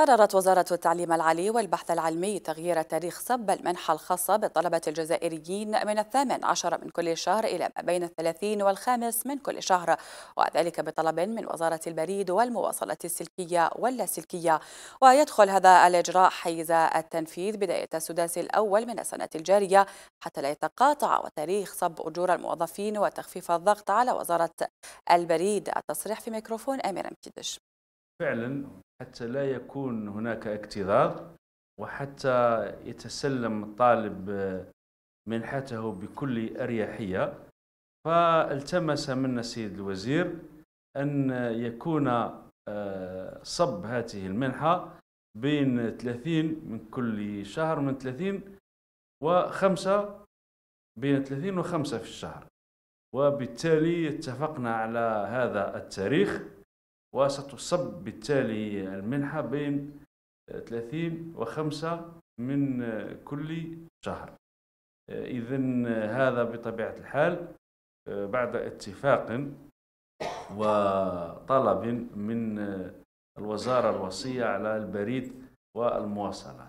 قررت وزارة التعليم العالي والبحث العلمي تغيير تاريخ صب المنحة الخاصة بالطلبة الجزائريين من الثامن عشر من كل شهر إلى ما بين الثلاثين والخامس من كل شهر وذلك بطلب من وزارة البريد والمواصلات السلكية واللاسلكية ويدخل هذا الإجراء حيز التنفيذ بداية السداس الأول من السنة الجارية حتى لا يتقاطع وتاريخ صب أجور الموظفين وتخفيف الضغط على وزارة البريد التصريح في ميكروفون أمير مكدش فعلا حتى لا يكون هناك اكتظاظ وحتى يتسلم الطالب منحته بكل أريحية فالتمس منا السيد الوزير أن يكون آه، صب هذه المنحة بين 30 من كل شهر من 30 وخمسة بين 30 وخمسة في الشهر وبالتالي اتفقنا على هذا التاريخ وستصب بالتالي المنحة بين 30 و5 من كل شهر إذا هذا بطبيعة الحال بعد اتفاق وطلب من الوزارة الوصية على البريد والمواصلات